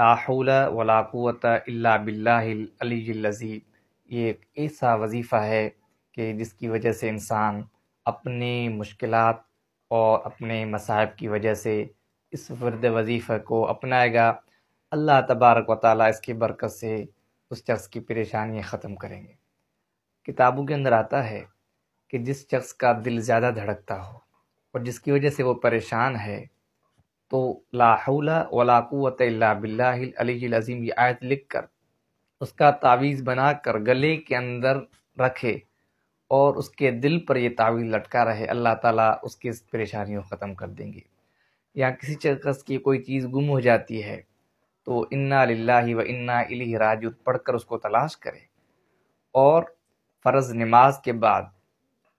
लाहौल अला बिल्लाज़ी ये एक ऐसा वजीफ़ा है कि जिसकी वजह से इंसान अपनी मुश्किल और अपने मसाहब की वजह से इस वर्द वजीफ़े को अपनाएगा अल्लाह तबारक व ताली इसकी बरकत से उस शख्स की परेशानियाँ ख़त्म करेंगे किताबों के अंदर आता है कि जिस शख्स का दिल ज़्यादा धड़कता हो और जिसकी वजह से वो परेशान है तो लाहौला वलाक़वत बिल्लाज़ीम ये आयत लिख कर उसका तावीज़ बना कर गले के अंदर रखे और उसके दिल पर ये तावीज़ लटका रहे अल्लाह ताला उसकी परेशानियों ख़त्म कर देंगे या किसी शख्स की कोई चीज़ गुम हो जाती है तो इन्ना लाला व इन्ना राज पढ़ कर उसको तलाश करें और फ़र्ज़ नमाज के बाद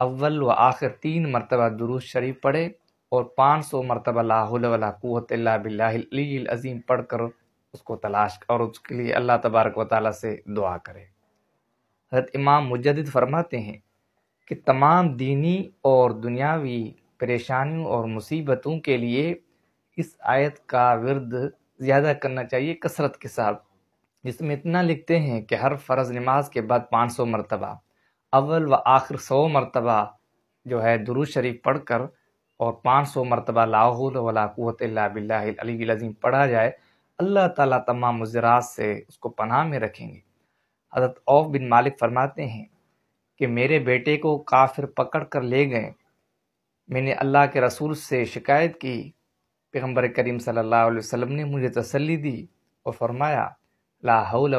अव्वल व आखिर तीन मरतबा दुरुज शरीफ पढ़े और 500 सौ मरतबा लाहौलाक़वतज़ीम पढ़ कर उसको तलाश और उसके लिए अल्लाह तबारक व ताली से दुआ करें हजरत इमाम मुजद फरमाते हैं कि तमाम दीनी और दुनियावी परेशानियों और मुसीबतों के लिए इस आयत का विरद ज़्यादा करना चाहिए कसरत के साथ जिसमें इतना लिखते हैं कि हर फ़र्ज़ नमाज के बाद पाँच सौ मरतबा अव्वल व आखिर सौ मरतबा जो है दुरू शरीफ पढ़ कर और 500 सौ मरतबा लाहुल बिल्लाजीम पढ़ा जाए अल्लाह ताला तमाम मुजरात से उसको पनाह में रखेंगे हज़रत औफ बिन मालिक फरमाते हैं कि मेरे बेटे को काफिर पकड़ कर ले गए मैंने अल्लाह के रसूल से शिकायत की पैगम्बर करीम सल्ला वसम ने मुझे तसली दी और फरमाया ला हौल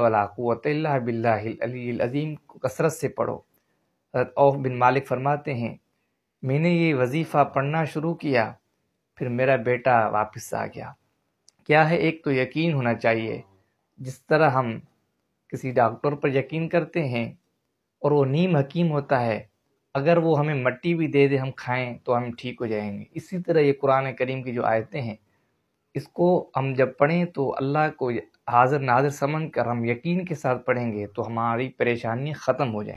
बिल्लाजीम को कसरत से पढ़ो हज़रत औफ बिन मालिक फरमाते हैं मैंने ये वजीफ़ा पढ़ना शुरू किया फिर मेरा बेटा वापस आ गया क्या है एक तो यकीन होना चाहिए जिस तरह हम किसी डॉक्टर पर यकीन करते हैं और वो नीम हकीम होता है अगर वो हमें मट्टी भी दे दे हम खाएं तो हम ठीक हो जाएंगे इसी तरह ये कुरान करीम की जो आयतें हैं इसको हम जब पढ़ें तो अल्लाह को हाजिर नाजिर समझ कर हम यकीन के साथ पढ़ेंगे तो हमारी परेशानियाँ ख़त्म हो जाएंगी